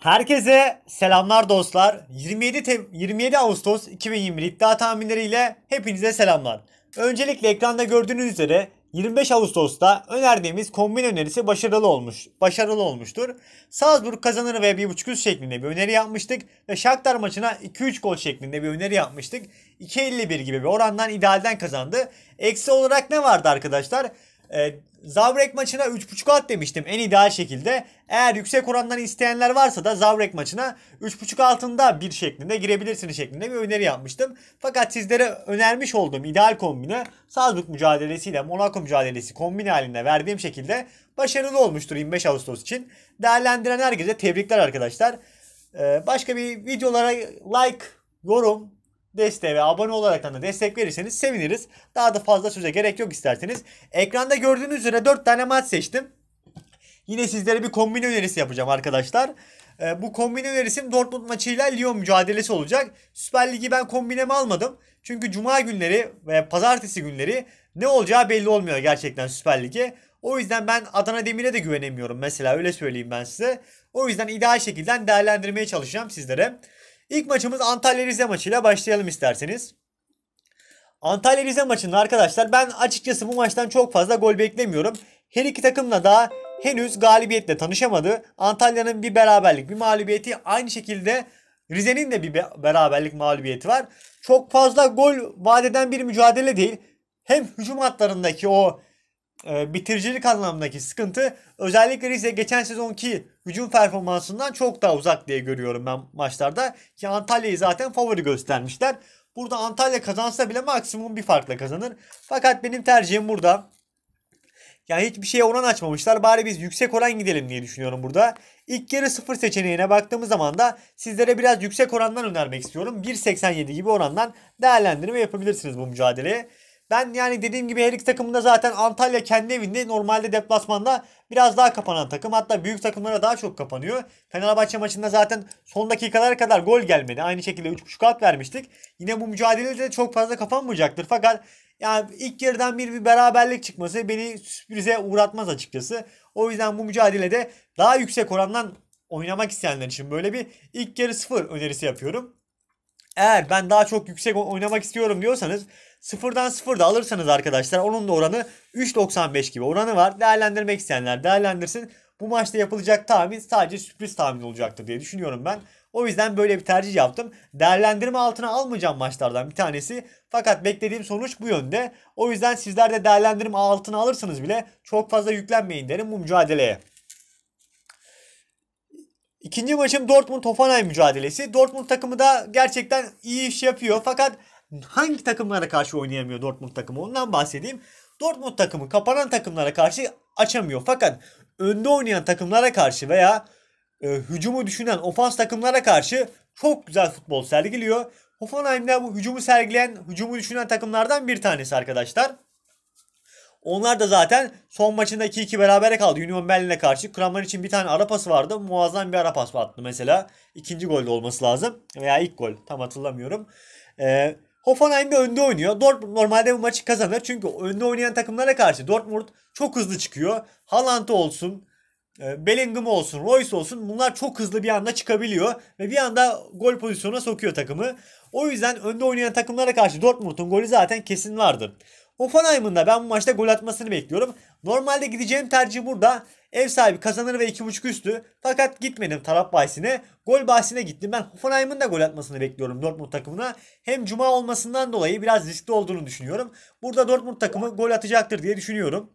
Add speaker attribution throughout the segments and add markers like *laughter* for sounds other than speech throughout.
Speaker 1: Herkese selamlar dostlar. 27 Tem 27 Ağustos 2020 iddia tahminleriyle hepinize selamlar. Öncelikle ekranda gördüğünüz üzere 25 Ağustos'ta önerdiğimiz kombin önerisi başarılı olmuş. Başarılı olmuştur. Salzburg kazanır ve 1.5 üst şeklinde bir öneri yapmıştık ve Shakhtar maçına 2-3 gol şeklinde bir öneri yapmıştık. 2.51 gibi bir orandan idealden kazandı. Eksi olarak ne vardı arkadaşlar? E, Zavrek maçına 3.5 alt demiştim en ideal şekilde. Eğer yüksek orandan isteyenler varsa da Zavrek maçına 3.5 altında bir şeklinde girebilirsiniz şeklinde bir öneri yapmıştım. Fakat sizlere önermiş olduğum ideal kombine Salzburg mücadelesiyle Monaco mücadelesi kombine halinde verdiğim şekilde başarılı olmuştur 25 Ağustos için. Değerlendiren herkese tebrikler arkadaşlar. Ee, başka bir videolara like, yorum, desteğe ve abone olarak da destek verirseniz seviniriz. Daha da fazla söze gerek yok isterseniz. Ekranda gördüğünüz üzere 4 tane maç seçtim. Yine sizlere bir kombin önerisi yapacağım arkadaşlar. Ee, bu kombin önerisim Dortmund maçıyla Lyon mücadelesi olacak. Süper Ligi ben kombineme almadım. Çünkü cuma günleri ve pazartesi günleri ne olacağı belli olmuyor gerçekten Süper Lig'e. O yüzden ben Adana Demir'e de güvenemiyorum mesela öyle söyleyeyim ben size. O yüzden ideal şekilde değerlendirmeye çalışacağım sizlere. İlk maçımız Antalya Rize maçıyla başlayalım isterseniz. Antalya Rize maçında arkadaşlar ben açıkçası bu maçtan çok fazla gol beklemiyorum. Her iki takımla da henüz galibiyetle tanışamadı. Antalya'nın bir beraberlik bir mağlubiyeti aynı şekilde Rize'nin de bir beraberlik mağlubiyeti var. Çok fazla gol vadeden bir mücadele değil. Hem hücum hatlarındaki o e, bitiricilik anlamındaki sıkıntı özellikle Rize geçen sezonki hücum performansından çok daha uzak diye görüyorum ben maçlarda. Ki Antalya'yı zaten favori göstermişler. Burada Antalya kazansa bile maksimum bir farkla kazanır. Fakat benim tercihim burada. Yani hiçbir şeye oran açmamışlar. Bari biz yüksek oran gidelim diye düşünüyorum burada. İlk yarı sıfır seçeneğine baktığımız zaman da sizlere biraz yüksek orandan önermek istiyorum. 1.87 gibi orandan değerlendirme yapabilirsiniz bu mücadeleye. Ben yani dediğim gibi her iki takımında zaten Antalya kendi evinde normalde deplasmanda biraz daha kapanan takım. Hatta büyük takımlara daha çok kapanıyor. Fenerbahçe maçında zaten son dakikalara kadar gol gelmedi. Aynı şekilde 3.5 alt vermiştik. Yine bu mücadelede de çok fazla kapanmayacaktır. Fakat yani ilk yarıdan bir, bir beraberlik çıkması beni sürprize uğratmaz açıkçası. O yüzden bu mücadelede daha yüksek orandan oynamak isteyenler için böyle bir ilk yarı sıfır önerisi yapıyorum. Eğer ben daha çok yüksek oynamak istiyorum diyorsanız sıfırdan sıfır alırsanız arkadaşlar onun da oranı 3.95 gibi oranı var. Değerlendirmek isteyenler değerlendirsin. Bu maçta yapılacak tahmin sadece sürpriz tahmin olacaktır diye düşünüyorum ben. O yüzden böyle bir tercih yaptım. Değerlendirme altına almayacağım maçlardan bir tanesi. Fakat beklediğim sonuç bu yönde. O yüzden sizler de değerlendirme altına alırsanız bile çok fazla yüklenmeyin derim bu mücadeleye. İkinci maçım Dortmund Hoffenheim mücadelesi. Dortmund takımı da gerçekten iyi iş yapıyor. Fakat hangi takımlara karşı oynayamıyor Dortmund takımı ondan bahsedeyim. Dortmund takımı kapanan takımlara karşı açamıyor. Fakat önde oynayan takımlara karşı veya e, hücumu düşünen ofans takımlara karşı çok güzel futbol sergiliyor. Hoffenheim'de bu hücumu sergileyen, hücumu düşünen takımlardan bir tanesi arkadaşlar. Onlar da zaten son maçında 2-2 berabere kaldı Union Berlin'e karşı. Kramer için bir tane ara pası vardı. Muazzam bir ara pası attı mesela. İkinci golde olması lazım. Veya ilk gol tam hatırlamıyorum. Ee, Hoffenheim de önde oynuyor. Dortmund normalde bu maçı kazanır. Çünkü önde oynayan takımlara karşı Dortmund çok hızlı çıkıyor. Haaland olsun, e, Bellingham olsun, Royce olsun bunlar çok hızlı bir anda çıkabiliyor ve bir anda gol pozisyonuna sokuyor takımı. O yüzden önde oynayan takımlara karşı Dortmund'un golü zaten kesin vardır. Hoffenheim'ın da ben bu maçta gol atmasını bekliyorum. Normalde gideceğim tercih burada. Ev sahibi kazanır ve 2.5 üstü. Fakat gitmedim taraf bahisine. Gol bahisine gittim. Ben Hoffenheim'ın da gol atmasını bekliyorum Dortmund takımına. Hem cuma olmasından dolayı biraz riskli olduğunu düşünüyorum. Burada Dortmund takımı gol atacaktır diye düşünüyorum.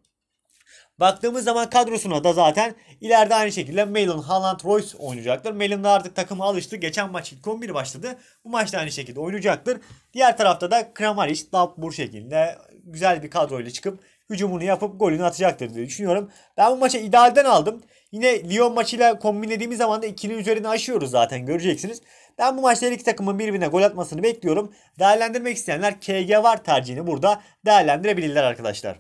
Speaker 1: Baktığımız zaman kadrosuna da zaten ileride aynı şekilde Melon, Haaland, Royce oynayacaktır. Melon da artık takıma alıştı. Geçen maç ilk 11 başladı. Bu maçta aynı şekilde oynayacaktır. Diğer tarafta da Kramaric, Dabur şeklinde güzel bir kadroyla çıkıp hücumunu yapıp golünü atacaktır diye düşünüyorum. Ben bu maçı idealden aldım. Yine Lyon maçıyla kombinlediğimiz zaman da ikinin üzerine aşıyoruz zaten göreceksiniz. Ben bu maçta her iki takımın birbirine gol atmasını bekliyorum. Değerlendirmek isteyenler KG var tercihini burada değerlendirebilirler arkadaşlar.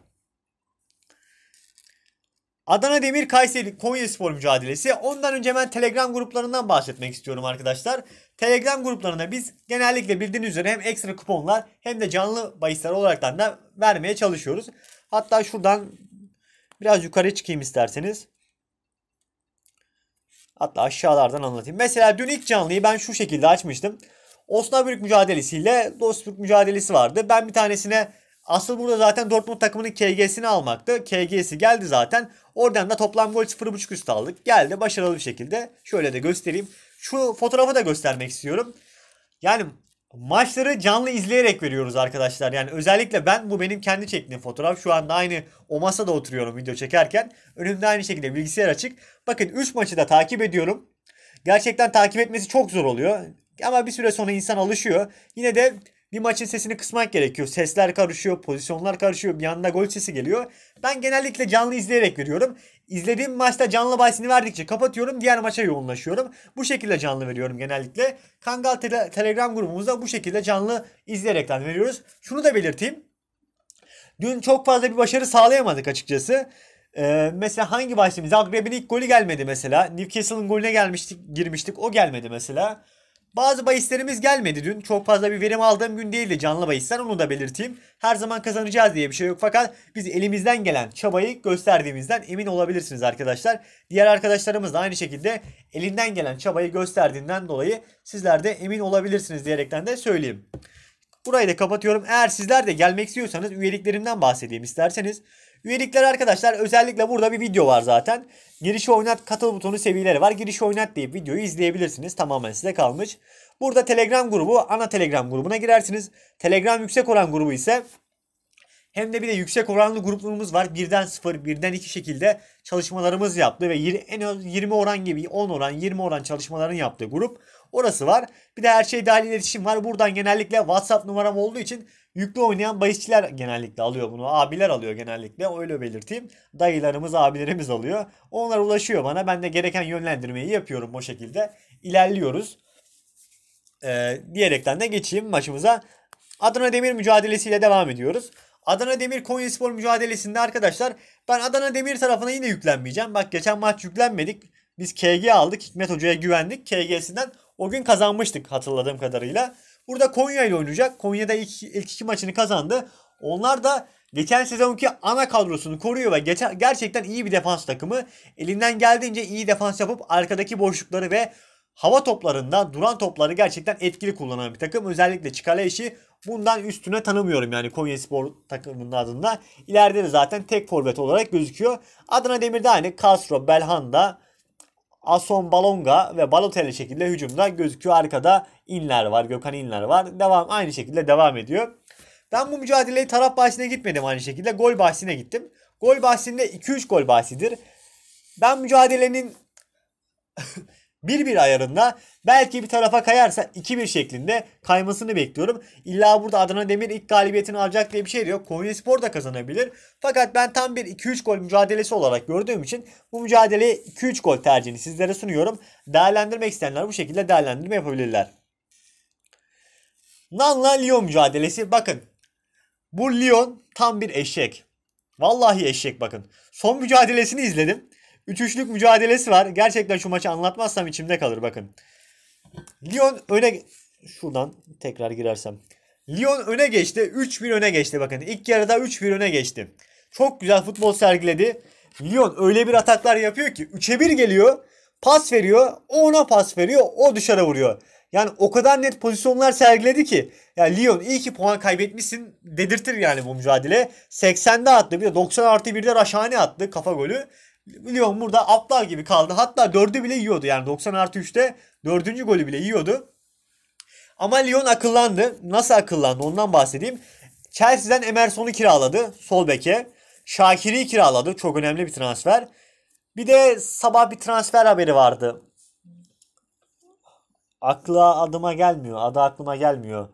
Speaker 1: Adana Demir Kayseri Konya Spor mücadelesi. Ondan önce ben Telegram gruplarından bahsetmek istiyorum arkadaşlar. Telegram gruplarına biz genellikle bildiğiniz üzere hem ekstra kuponlar hem de canlı bahisler olaraktan da vermeye çalışıyoruz. Hatta şuradan biraz yukarı çıkayım isterseniz. Hatta aşağılardan anlatayım. Mesela dün ilk canlıyı ben şu şekilde açmıştım. Osnabrück mücadelesiyle Dostbrück mücadelesi vardı. Ben bir tanesine Asıl burada zaten Dortmund takımının KG'sini almaktı. KG'si geldi zaten. Oradan da toplam gol 0.5 üstü aldık. Geldi başarılı bir şekilde. Şöyle de göstereyim. Şu fotoğrafı da göstermek istiyorum. Yani maçları canlı izleyerek veriyoruz arkadaşlar. Yani özellikle ben bu benim kendi çektiğim fotoğraf. Şu anda aynı o masada oturuyorum video çekerken. Önümde aynı şekilde bilgisayar açık. Bakın 3 maçı da takip ediyorum. Gerçekten takip etmesi çok zor oluyor. Ama bir süre sonra insan alışıyor. Yine de bir maçın sesini kısmak gerekiyor. Sesler karışıyor, pozisyonlar karışıyor. Bir anda gol sesi geliyor. Ben genellikle canlı izleyerek veriyorum. İzlediğim maçta canlı bahisini verdikçe kapatıyorum. Diğer maça yoğunlaşıyorum. Bu şekilde canlı veriyorum genellikle. Kangal te- Telegram grubumuzda bu şekilde canlı izleyerekten veriyoruz. Şunu da belirteyim. Dün çok fazla bir başarı sağlayamadık açıkçası. Ee, mesela hangi bahsimiz? Agreb'in ilk golü gelmedi mesela. Newcastle'ın golüne gelmiştik, girmiştik. O gelmedi mesela. Bazı bahislerimiz gelmedi dün. Çok fazla bir verim aldığım gün değildi canlı bahisler onu da belirteyim. Her zaman kazanacağız diye bir şey yok fakat biz elimizden gelen çabayı gösterdiğimizden emin olabilirsiniz arkadaşlar. Diğer arkadaşlarımız da aynı şekilde elinden gelen çabayı gösterdiğinden dolayı sizler de emin olabilirsiniz diyerekten de söyleyeyim. Burayı da kapatıyorum. Eğer sizler de gelmek istiyorsanız üyeliklerimden bahsedeyim isterseniz. Üyelikler arkadaşlar özellikle burada bir video var zaten. Girişi oynat katıl butonu seviyeleri var. Girişi oynat diye videoyu izleyebilirsiniz. Tamamen size kalmış. Burada Telegram grubu ana Telegram grubuna girersiniz. Telegram yüksek oran grubu ise hem de bir de yüksek oranlı gruplarımız var. Birden sıfır, birden iki şekilde çalışmalarımız yaptı ve en az 20 oran gibi 10 oran, 20 oran çalışmaların yaptığı grup. Orası var. Bir de her şey dahil iletişim var. Buradan genellikle WhatsApp numaram olduğu için yüklü oynayan bahisçiler genellikle alıyor bunu. Abiler alıyor genellikle. Öyle belirteyim. Dayılarımız, abilerimiz alıyor. Onlar ulaşıyor bana. Ben de gereken yönlendirmeyi yapıyorum O şekilde. İlerliyoruz. Ee, diyerekten de geçeyim maçımıza. Adana Demir mücadelesiyle devam ediyoruz. Adana Demir Konyaspor mücadelesinde arkadaşlar ben Adana Demir tarafına yine yüklenmeyeceğim. Bak geçen maç yüklenmedik. Biz KG aldık. Hikmet Hoca'ya güvendik. KG'sinden o gün kazanmıştık hatırladığım kadarıyla. Burada Konya ile oynayacak. Konya da ilk, ilk iki maçını kazandı. Onlar da geçen sezonki ana kadrosunu koruyor ve geçen, gerçekten iyi bir defans takımı. Elinden geldiğince iyi defans yapıp arkadaki boşlukları ve hava toplarında duran topları gerçekten etkili kullanan bir takım. Özellikle Çikale işi bundan üstüne tanımıyorum yani Konya Spor takımının adında. İleride de zaten tek forvet olarak gözüküyor. Adana Demir'de aynı Castro, Belhanda, Ason Balonga ve Balotelli şekilde hücumda gözüküyor. Arkada inler var. Gökhan inler var. Devam aynı şekilde devam ediyor. Ben bu mücadeleyi taraf bahsine gitmedim aynı şekilde. Gol bahsine gittim. Gol bahsinde 2-3 gol bahsidir. Ben mücadelenin *laughs* 1-1 ayarında belki bir tarafa kayarsa 2-1 şeklinde kaymasını bekliyorum. İlla burada Adana Demir ilk galibiyetini alacak diye bir şey yok. Konyaspor da kazanabilir. Fakat ben tam bir 2-3 gol mücadelesi olarak gördüğüm için bu mücadeleyi 2-3 gol tercihini sizlere sunuyorum. Değerlendirmek isteyenler bu şekilde değerlendirme yapabilirler. Nan'la Lyon mücadelesi bakın. Bu Lyon tam bir eşek. Vallahi eşek bakın. Son mücadelesini izledim. 3 üçlük mücadelesi var. Gerçekten şu maçı anlatmazsam içimde kalır bakın. Lyon öne şuradan tekrar girersem. Lyon öne geçti. 3-1 öne geçti bakın. İlk yarıda 3-1 öne geçti. Çok güzel futbol sergiledi. Lyon öyle bir ataklar yapıyor ki 3'e 1 geliyor. Pas veriyor. O ona pas veriyor. O dışarı vuruyor. Yani o kadar net pozisyonlar sergiledi ki. Ya Lyon iyi ki puan kaybetmişsin dedirtir yani bu mücadele. 80'de attı. Bir de 90 artı 1'de Raşani attı kafa golü. Lyon burada aptal gibi kaldı. Hatta 4'ü bile yiyordu. Yani 90 artı 3'te 4. golü bile yiyordu. Ama Lyon akıllandı. Nasıl akıllandı ondan bahsedeyim. Chelsea'den Emerson'u kiraladı. Sol beke. Şakir'i kiraladı. Çok önemli bir transfer. Bir de sabah bir transfer haberi vardı. Akla adıma gelmiyor. Adı aklıma gelmiyor.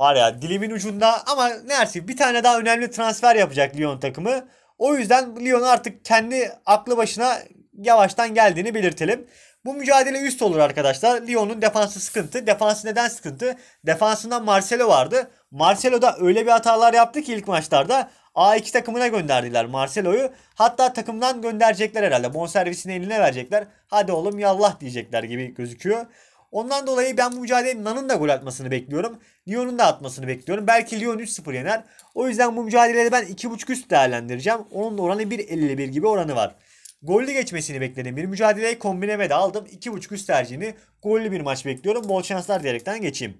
Speaker 1: Var ya dilimin ucunda ama neyse bir tane daha önemli transfer yapacak Lyon takımı. O yüzden Lyon artık kendi aklı başına yavaştan geldiğini belirtelim. Bu mücadele üst olur arkadaşlar. Lyon'un defansı sıkıntı. Defansı neden sıkıntı? Defansından Marcelo vardı. Marcelo da öyle bir hatalar yaptı ki ilk maçlarda A2 takımına gönderdiler Marcelo'yu. Hatta takımdan gönderecekler herhalde. Bonservisini eline verecekler. Hadi oğlum yallah diyecekler gibi gözüküyor. Ondan dolayı ben bu mücadele Nan'ın da gol atmasını bekliyorum. Lyon'un da atmasını bekliyorum. Belki Lyon 3-0 yener. O yüzden bu mücadelede ben 2.5 üst değerlendireceğim. Onun da oranı 1.51 gibi oranı var. Gollü geçmesini bekledim. Bir mücadeleyi kombineme de aldım. 2.5 üst tercihini gollü bir maç bekliyorum. Bol şanslar diyerekten geçeyim.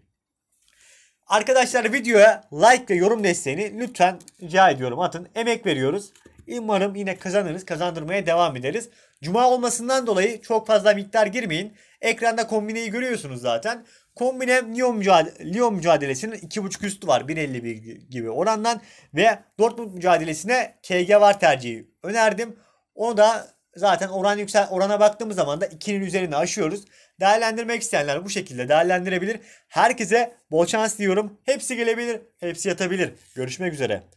Speaker 1: Arkadaşlar videoya like ve yorum desteğini lütfen rica ediyorum atın. Emek veriyoruz. Umarım yine kazanırız. Kazandırmaya devam ederiz. Cuma olmasından dolayı çok fazla miktar girmeyin. Ekranda kombineyi görüyorsunuz zaten. Kombine Lyon, mücadele, Lyon mücadelesinin 2.5 üstü var 1.51 gibi orandan ve Dortmund mücadelesine KG var tercihi önerdim. Onu da zaten oran yüksel orana baktığımız zaman da 2'nin üzerine aşıyoruz. Değerlendirmek isteyenler bu şekilde değerlendirebilir. Herkese bol şans diyorum. Hepsi gelebilir, hepsi yatabilir. Görüşmek üzere.